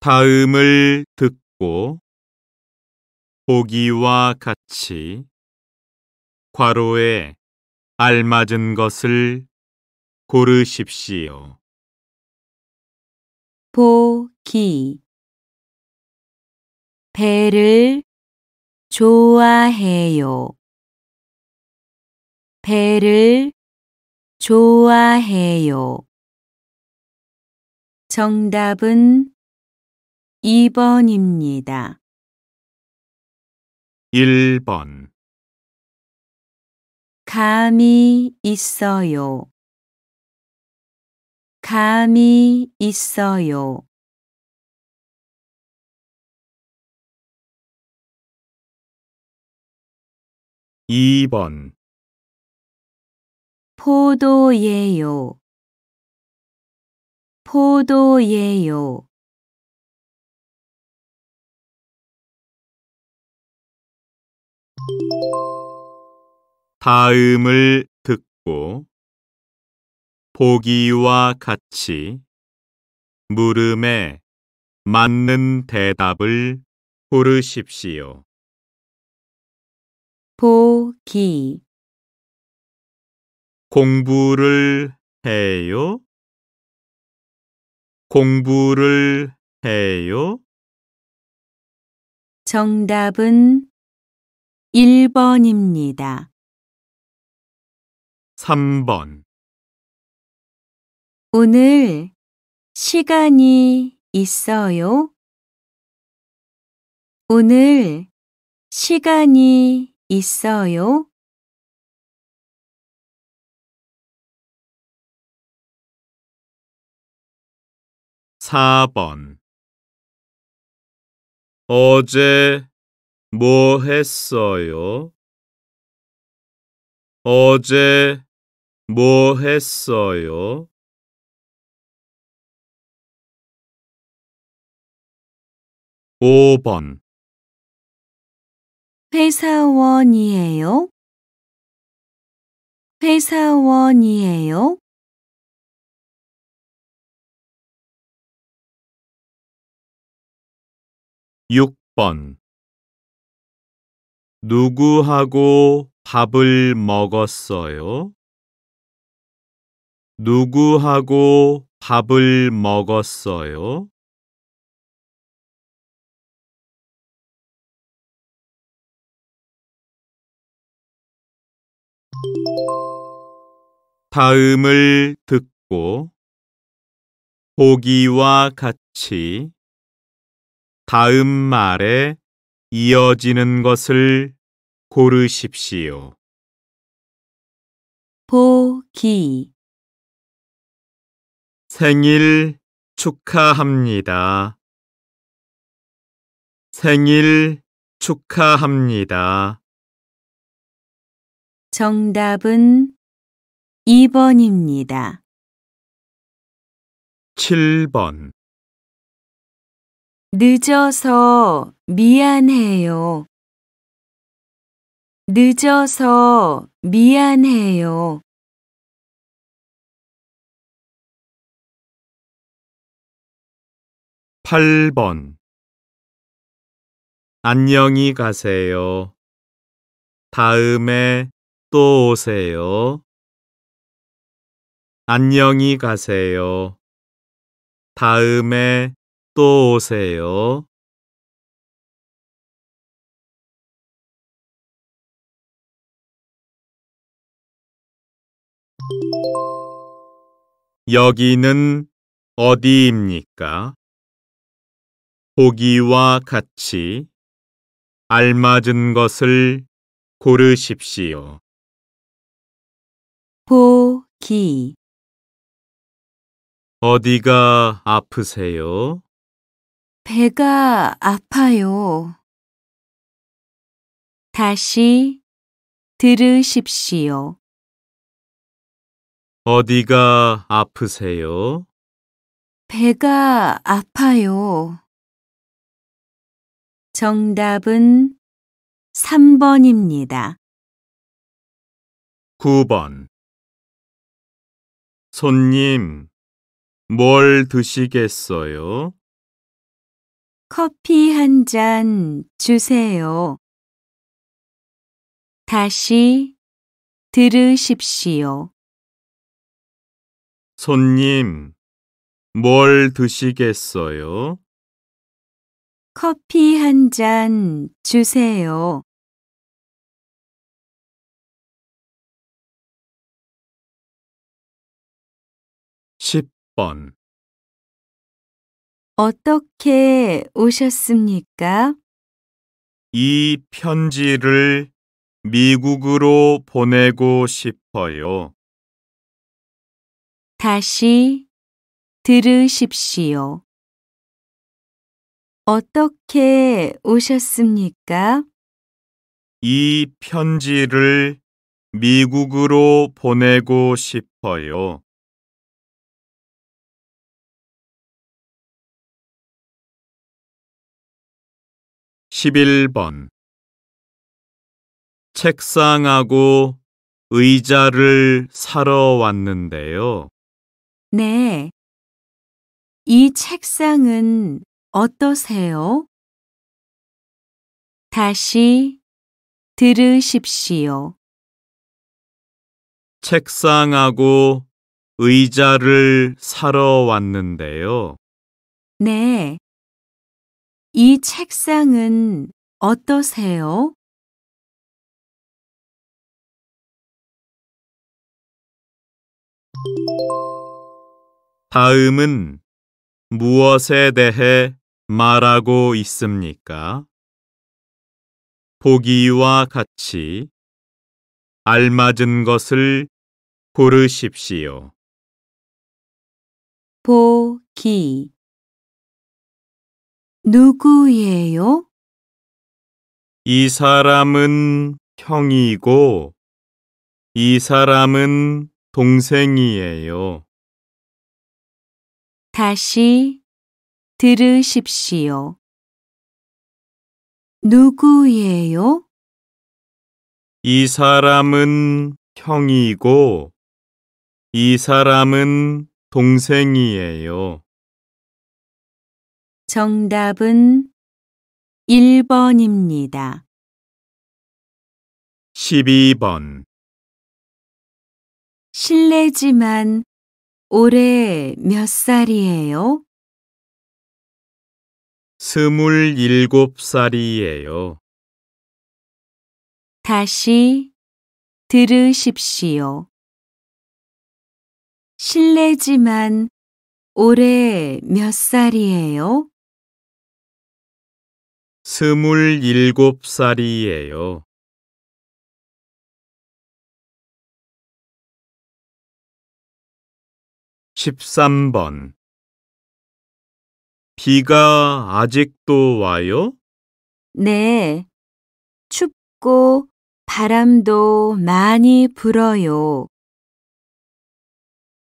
다음을 듣고 보기와 같이 괄호에 알맞은 것을 고르십시오. 보기 배를 좋아해요. 배를 좋아해요. 정답은 2번입니다. 1번 감이 있어요. 감이 있어요. 2번 포도예요. 포도예요. 다음을 듣고 보기와 같이 물음에 맞는 대답을 고르십시오. 보기 공부를 해요? 공부를 해요? 정답은 1번입니다. 3번 오늘 시간이 있어요? 오늘 시간이 있어요? 4번 어제 뭐 했어요? 어제 뭐 했어요? 오번 회사원이에요? 회사원이에요? 6번 누구하고 밥을 먹었어요? 누구하고 밥을 먹었어요? '다음을 듣고 고기와 같이 다음 말에 이어지는 것을 고르십시오. 보기 생일 축하합니다. 생일 축하합니다. 정답은 2번입니다. 7번 늦어서 미안해요. 늦어서 미안해요. 팔번 안녕히 가세요. 다음에 또 오세요. 안녕히 가세요. 다음에 또 오세요. 여기는 어디입니까? 보기와 같이 알맞은 것을 고르십시오. 보기 어디가 아프세요? 배가 아파요. 다시 들으십시오. 어디가 아프세요? 배가 아파요. 정답은 3번입니다. 9번 손님, 뭘 드시겠어요? 커피 한 잔 주세요. 다시 들으십시오. 손님, 뭘 드시겠어요? 커피 한 잔 주세요. 십번 어떻게 오셨습니까? 이 편지를 미국으로 보내고 싶어요. 다시 들으십시오. 어떻게 오셨습니까? 이 편지를 미국으로 보내고 싶어요. 11번 책상하고 의자를 사러 왔는데요. 네. 이 책상은 어떠세요? 다시 들으십시오. 책상하고 의자를 사러 왔는데요. 네. 이 책상은 어떠세요? 다음은 무엇에 대해 말하고 있습니까? 보기와 같이 알맞은 것을 고르십시오. 보기 누구예요? 이 사람은 형이고 이 사람은 동생이에요. 다시 들으십시오. 누구예요? 이 사람은 형이고 이 사람은 동생이에요. 정답은 1번입니다. 12번 실례지만 올해 몇 살이에요? 27살이에요. 다시 들으십시오. 실례지만 올해 몇 살이에요? 스물일곱 살이에요. 1 3번 비가 아직도 와요? 네. 춥고 바람도 많이 불어요.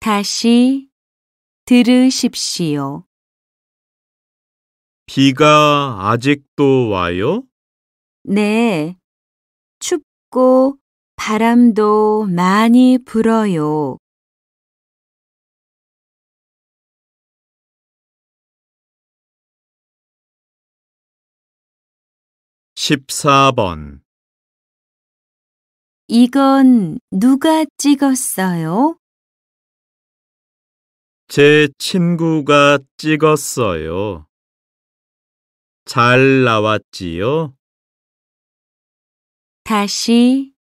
다시 들으십시오. 비가 아직도 와요? 네. 춥고 바람도 많이 불어요. 1 4번 이건 누가 찍었어요? 제 친구가 찍었어요. 잘 나왔지요? 다시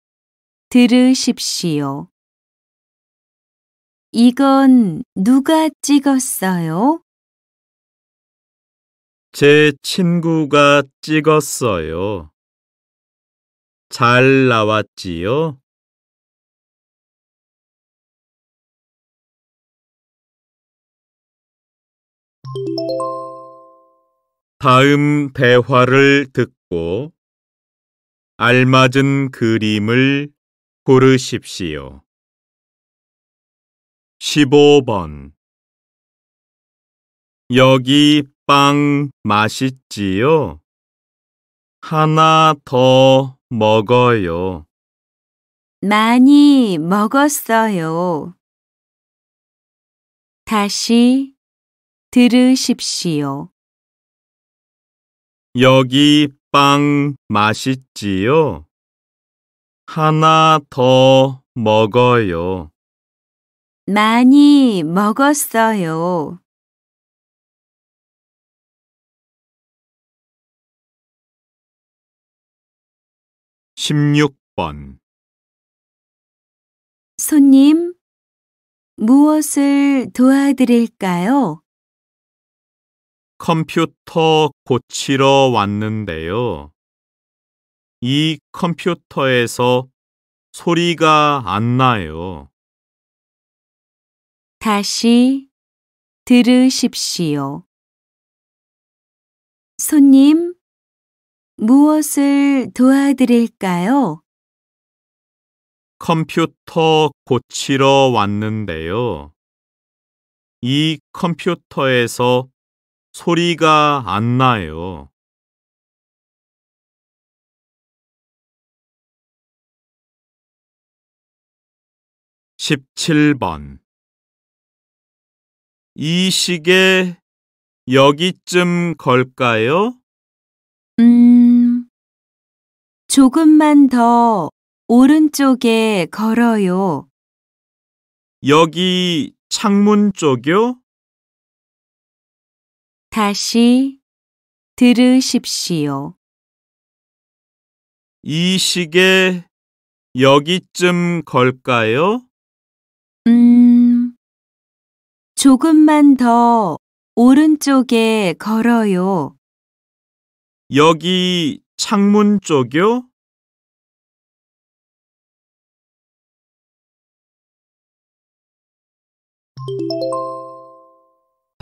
들으십시오. 이건 누가 찍었어요? 제 친구가 찍었어요. 잘 나왔지요? 다음 대화를 듣고 알맞은 그림을 고르십시오. 15번 여기 빵 맛있지요? 하나 더 먹어요. 많이 먹었어요. 다시 들으십시오. 여기 빵 맛있지요? 하나 더 먹어요. 많이 먹었어요. 1 6번 손님, 무엇을 도와드릴까요? 컴퓨터 고치러 왔는데요. 이 컴퓨터에서 소리가 안 나요. 다시 들으십시오. 손님, 무엇을 도와드릴까요? 컴퓨터 고치러 왔는데요. 이 컴퓨터에서 소리가 안 나요. 1 7 번이 시계 여기쯤 걸까요? 음, 조금만 더 오른쪽에 걸어요. 여기 창문 쪽이요? 다시 들으십시오. 이 시계 여기쯤 걸까요? 음, 조금만 더 오른쪽에 걸어요. 여기 창문 쪽이요?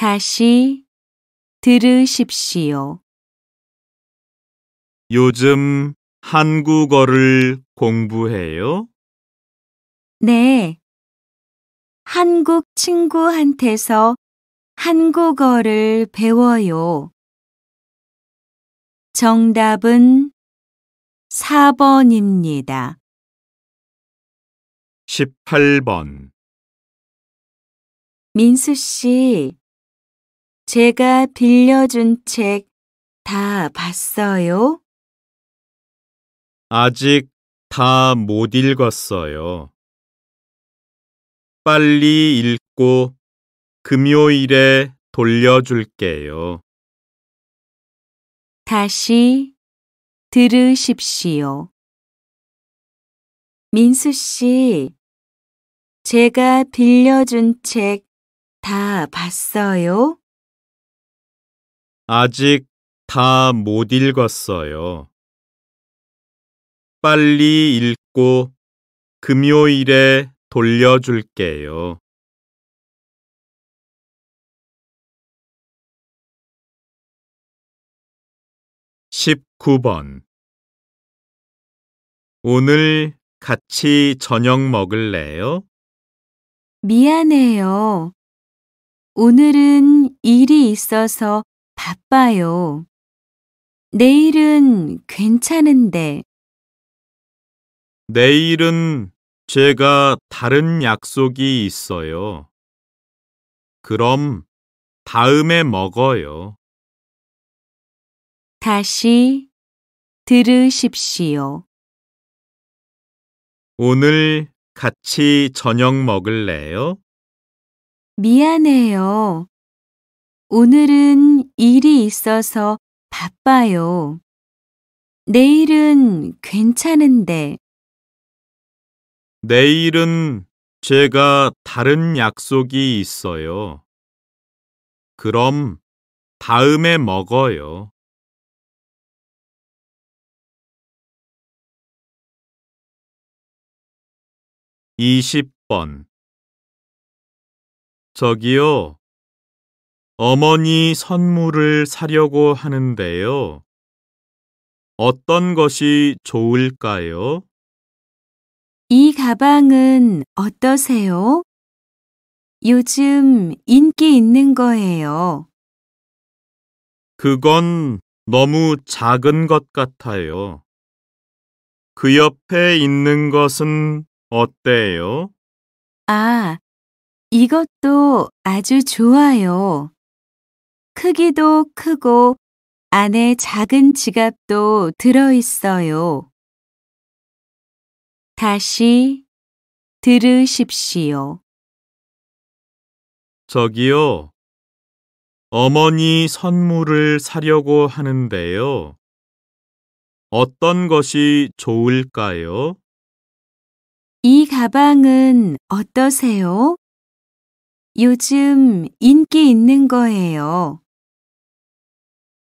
다시 들으십시오. 요즘 한국어를 공부해요? 네. 한국 친구한테서 한국어를 배워요. 정답은 4번입니다. 18번 민수 씨, 제가 빌려준 책 다 봤어요? 아직 다 못 읽었어요. 빨리 읽고 금요일에 돌려줄게요. 다시 들으십시오. 민수 씨, 제가 빌려준 책 다 봤어요? 아직 다 못 읽었어요. 빨리 읽고 금요일에 돌려줄게요. 1 9번 오늘 같이 저녁 먹을래요? 미안해요. 오늘은 일이 있어서 바빠요. 내일은 괜찮은데. 내일은 제가 다른 약속이 있어요. 그럼 다음에 먹어요. 다시 들으십시오. 오늘 같이 저녁 먹을래요? 미안해요. 오늘은 일이 있어서 바빠요. 내일은 괜찮은데. 내일은 제가 다른 약속이 있어요. 그럼 다음에 먹어요. 이십 번 저기요. 어머니 선물을 사려고 하는데요. 어떤 것이 좋을까요? 이 가방은 어떠세요? 요즘 인기 있는 거예요. 그건 너무 작은 것 같아요. 그 옆에 있는 것은 어때요? 아, 이것도 아주 좋아요. 크기도 크고 안에 작은 지갑도 들어있어요. 다시 들으십시오. 저기요. 어머니 선물을 사려고 하는데요. 어떤 것이 좋을까요? 이 가방은 어떠세요? 요즘 인기 있는 거예요.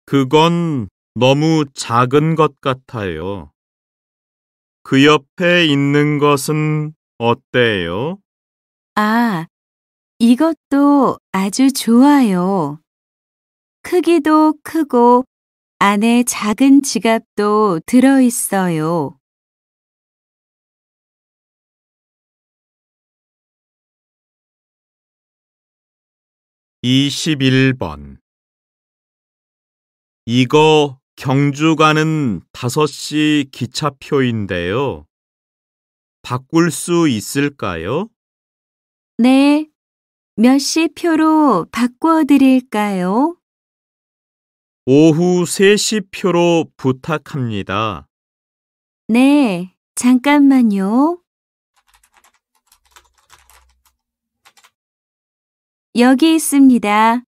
그건 너무 작은 것 같아요. 그 옆에 있는 것은 어때요? 아, 이것도 아주 좋아요. 크기도 크고 안에 작은 지갑도 들어있어요. 21번 이거 경주 가는 5시 기차표인데요. 바꿀 수 있을까요? 네. 몇 시 표로 바꿔 드릴까요? 오후 3시 표로 부탁합니다. 네. 잠깐만요. 여기 있습니다.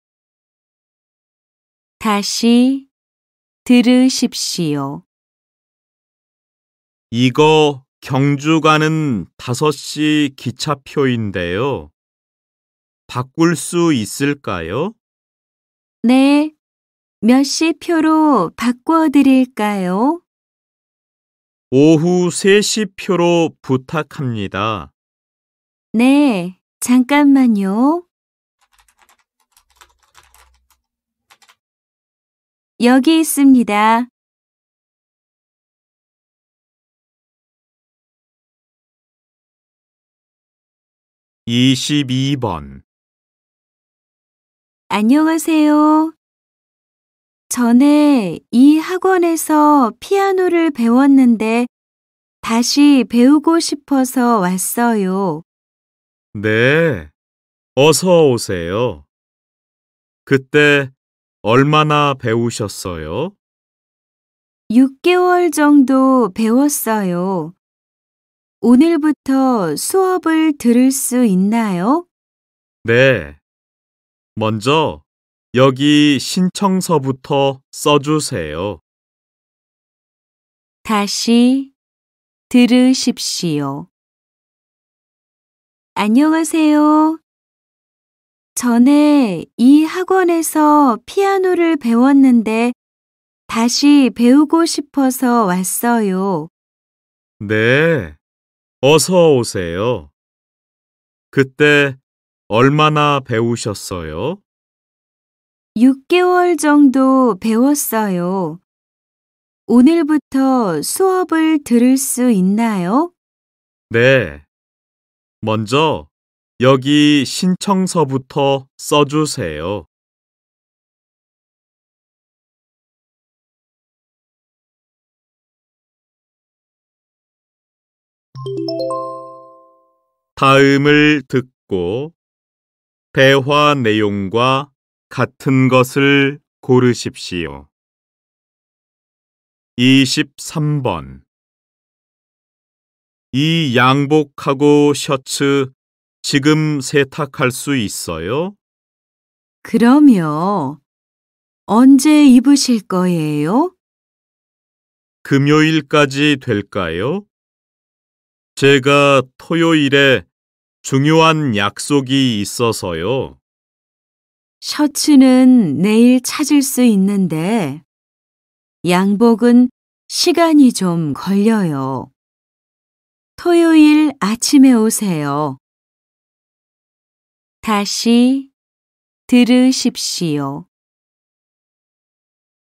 다시 들으십시오. 이거 경주 가는 5시 기차표인데요. 바꿀 수 있을까요? 네, 몇 시 표로 바꿔 드릴까요? 오후 3시 표로 부탁합니다. 네, 잠깐만요. 여기 있습니다. 이십번 안녕하세요. 전에 이 학원에서 피아노를 배웠는데 다시 배우고 싶어서 왔어요. 네, 어서 오세요. 그때 얼마나 배우셨어요? 6개월 정도 배웠어요. 오늘부터 수업을 들을 수 있나요? 네. 먼저 여기 신청서부터 써주세요. 다시 들으십시오. 안녕하세요. 전에 이 학원에서 피아노를 배웠는데 다시 배우고 싶어서 왔어요. 네, 어서 오세요. 그때 얼마나 배우셨어요? 6개월 정도 배웠어요. 오늘부터 수업을 들을 수 있나요? 네. 먼저 여기 신청서부터 써주세요. 다음을 듣고 대화 내용과 같은 것을 고르십시오. 23번 이 양복하고 셔츠 지금 세탁할 수 있어요? 그럼요. 언제 입으실 거예요? 금요일까지 될까요? 제가 토요일에 중요한 약속이 있어서요. 셔츠는 내일 찾을 수 있는데 양복은 시간이 좀 걸려요. 토요일 아침에 오세요. 다시 들으십시오.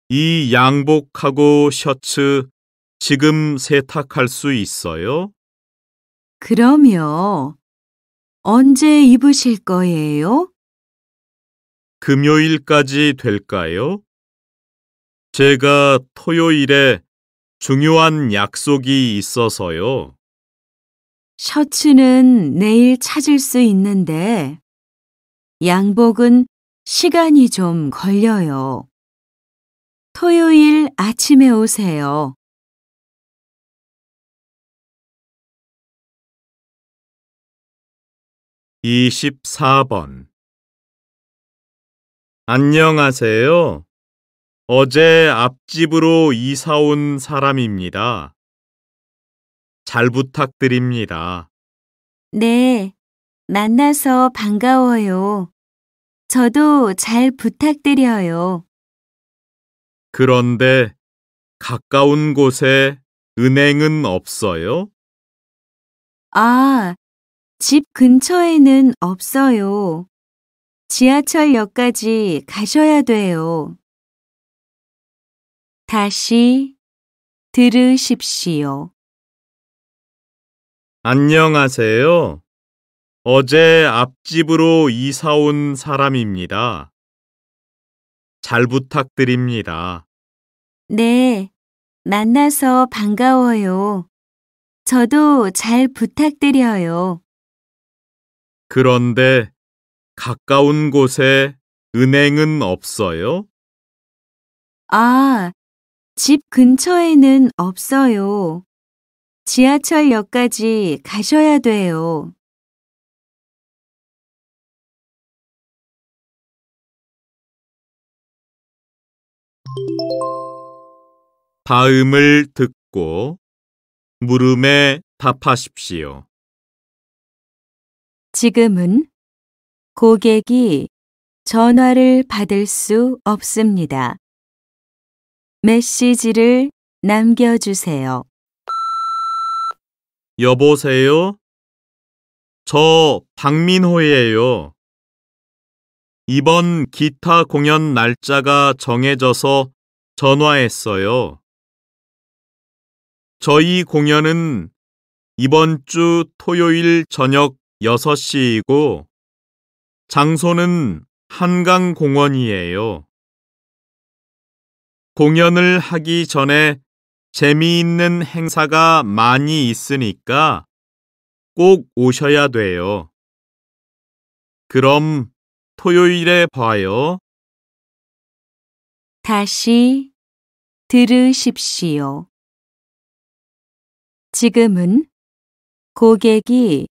이 양복하고 셔츠 지금 세탁할 수 있어요? 그럼요. 언제 입으실 거예요? 금요일까지 될까요? 제가 토요일에 중요한 약속이 있어서요. 셔츠는 내일 찾을 수 있는데 양복은 시간이 좀 걸려요. 토요일 아침에 오세요. 이십번 안녕하세요. 어제 앞집으로 이사 온 사람입니다. 잘 부탁드립니다. 네, 만나서 반가워요. 저도 잘 부탁드려요. 그런데 가까운 곳에 은행은 없어요? 아, 집 근처에는 없어요. 지하철역까지 가셔야 돼요. 다시 들으십시오. 안녕하세요. 어제 앞집으로 이사 온 사람입니다. 잘 부탁드립니다. 네, 만나서 반가워요. 저도 잘 부탁드려요. 그런데 가까운 곳에 은행은 없어요? 아, 집 근처에는 없어요. 지하철역까지 가셔야 돼요. 다음을 듣고 물음에 답하십시오. 지금은 고객이 전화를 받을 수 없습니다. 메시지를 남겨주세요. 여보세요? 저 박민호예요. 이번 기타 공연 날짜가 정해져서 전화했어요. 저희 공연은 이번 주 토요일 저녁 6시이고 장소는 한강공원이에요. 공연을 하기 전에 재미있는 행사가 많이 있으니까 꼭 오셔야 돼요. 그럼 토요일에 봐요. 다시 들으십시오. 지금은 고객이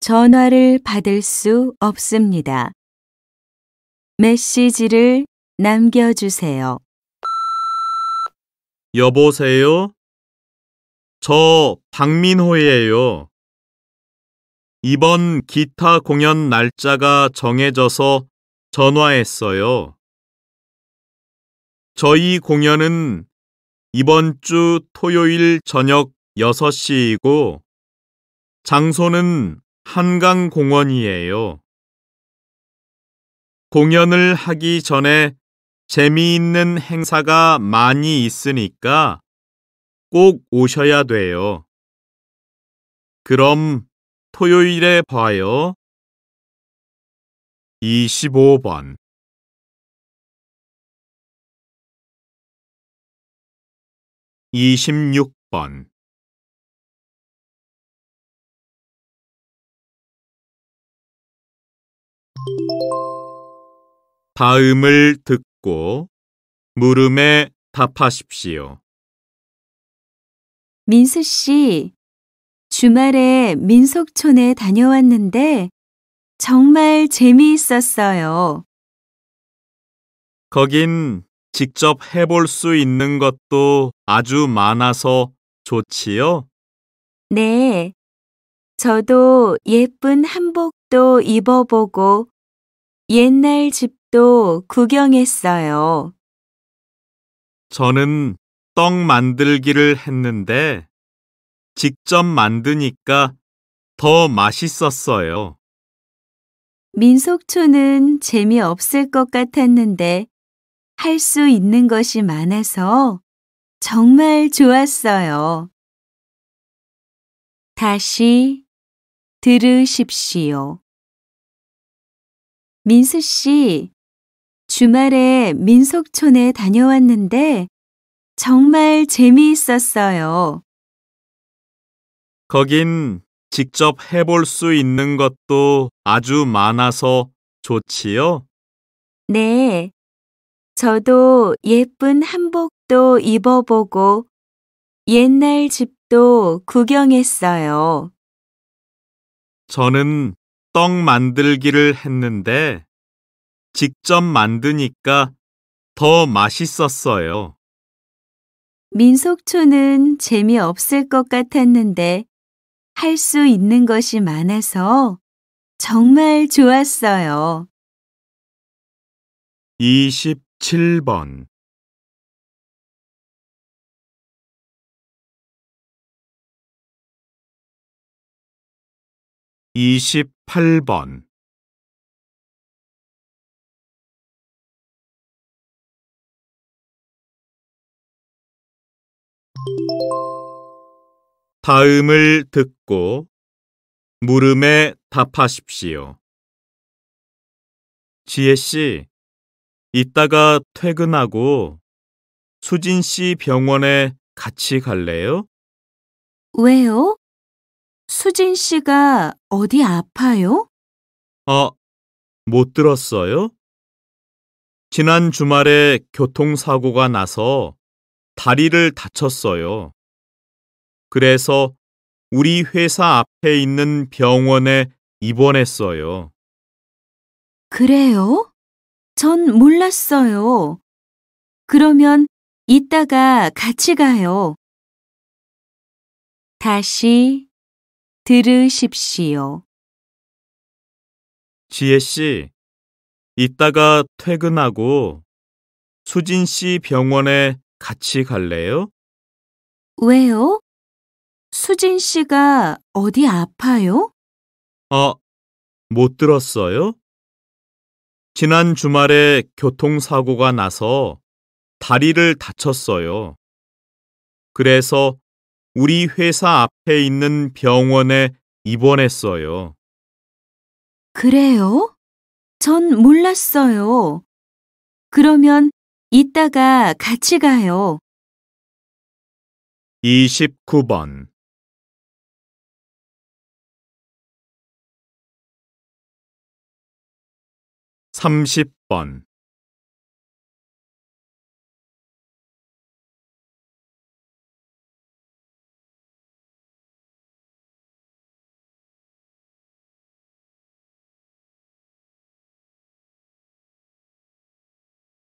전화를 받을 수 없습니다. 메시지를 남겨주세요. 여보세요? 저 박민호예요. 이번 기타 공연 날짜가 정해져서 전화했어요. 저희 공연은 이번 주 토요일 저녁 6시이고 장소는 한강공원이에요. 공연을 하기 전에 재미있는 행사가 많이 있으니까 꼭 오셔야 돼요. 그럼 토요일에 봐요. 25번 26번 '다음을 듣고 물음에 답하십시오. 민수 씨, 주말에 민속촌에 다녀왔는데 정말 재미있었어요. 거긴 직접 해볼 수 있는 것도 아주 많아서 좋지요? 네. 저도 예쁜 한복도 입어보고 옛날 집도 구경했어요. 저는 떡 만들기를 했는데 직접 만드니까 더 맛있었어요. 민속촌은 재미없을 것 같았는데 할 수 있는 것이 많아서 정말 좋았어요. 다시 들으십시오. 민수 씨, 주말에 민속촌에 다녀왔는데 정말 재미있었어요. 거긴 직접 해볼 수 있는 것도 아주 많아서 좋지요? 네. 저도 예쁜 한복도 입어보고 옛날 집도 구경했어요. 저는 떡 만들기를 했는데 직접 만드니까 더 맛있었어요. 민속촌은 재미없을 것 같았는데 할수 있는 것이 많아서 정말 좋았어요. 27번 28번 28번 다음을 듣고 물음에 답하십시오. 지혜 씨, 이따가 퇴근하고 수진 씨 병원에 같이 갈래요? 왜요? 수진 씨가 어디 아파요? 아, 못 들었어요? 지난 주말에 교통사고가 나서 다리를 다쳤어요. 그래서 우리 회사 앞에 있는 병원에 입원했어요. 그래요? 전 몰랐어요. 그러면 이따가 같이 가요. 다시 들으십시오. 지혜 씨, 이따가 퇴근하고 수진 씨 병원에 같이 갈래요? 왜요? 수진 씨가 어디 아파요? 아, 못 들었어요? 지난 주말에 교통사고가 나서 다리를 다쳤어요. 그래서 우리 회사 앞에 있는 병원에 입원했어요. 그래요? 전 몰랐어요. 그러면 이따가 같이 가요. 29번 30번